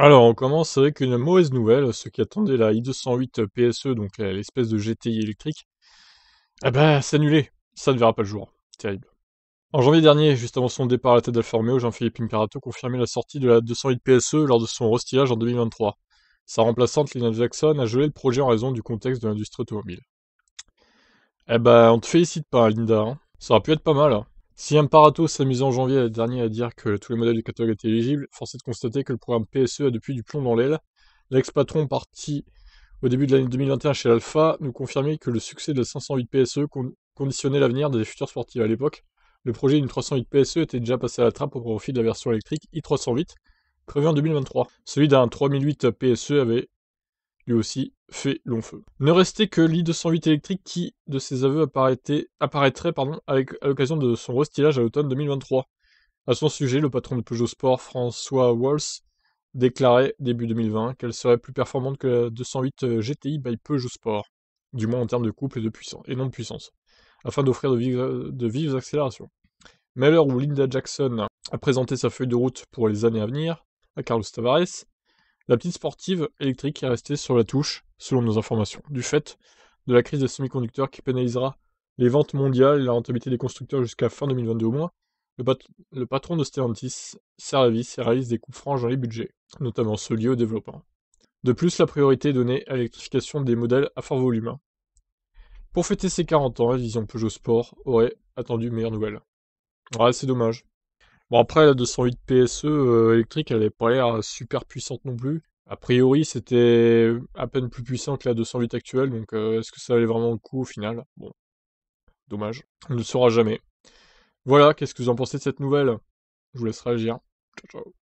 Alors, on commence avec une mauvaise nouvelle. Euh, ce qui attendait la i208 euh, PSE, donc l'espèce de GTI électrique, eh ben, c'est annulé. Ça ne verra pas le jour. Terrible. En janvier dernier, juste avant son départ à la tête d'Alfa Jean-Philippe Imperato confirmait la sortie de la 208 PSE lors de son restylage en 2023. Sa remplaçante, Lina Jackson, a gelé le projet en raison du contexte de l'industrie automobile. Eh ben, on te félicite pas, Linda. Hein. Ça aurait pu être pas mal. Hein. Si Imparato mis en janvier dernier à dire que tous les modèles du catalogue étaient éligibles, force est de constater que le programme PSE a depuis du plomb dans l'aile. L'ex-patron parti au début de l'année 2021 chez l'Alpha nous confirmait que le succès de la 508 PSE conditionnait l'avenir des futurs sportifs à l'époque. Le projet d'une 308 PSE était déjà passé à la trappe au profit de la version électrique i308 prévue en 2023. Celui d'un 3008 PSE avait lui aussi, fait long feu. Ne restait que l'I-208 électrique qui, de ses aveux, apparaîtrait pardon, à l'occasion de son restylage à l'automne 2023. À son sujet, le patron de Peugeot Sport, François Walsh, déclarait début 2020 qu'elle serait plus performante que la 208 GTI by Peugeot Sport, du moins en termes de couple et, de puissance, et non de puissance, afin d'offrir de, de vives accélérations. Mais à l'heure où Linda Jackson a présenté sa feuille de route pour les années à venir à Carlos Tavares, la petite sportive électrique est restée sur la touche, selon nos informations, du fait de la crise des semi-conducteurs qui pénalisera les ventes mondiales et la rentabilité des constructeurs jusqu'à fin 2022 au moins. Le, patron de Stellantis sert et réalise des coupes franches dans les budgets, notamment ceux liés au développement. De plus, la priorité est donnée à l'électrification des modèles à fort volume. Pour fêter ses 40 ans, la vision Peugeot Sport aurait attendu meilleure nouvelle. Ouais, ah, c'est dommage. Bon, après, la 208 PSE euh, électrique, elle n'est pas l'air euh, super puissante non plus. A priori, c'était à peine plus puissant que la 208 actuelle, donc euh, est-ce que ça allait vraiment le coup au final Bon, dommage, on ne le saura jamais. Voilà, qu'est-ce que vous en pensez de cette nouvelle Je vous laisse réagir. Ciao, ciao.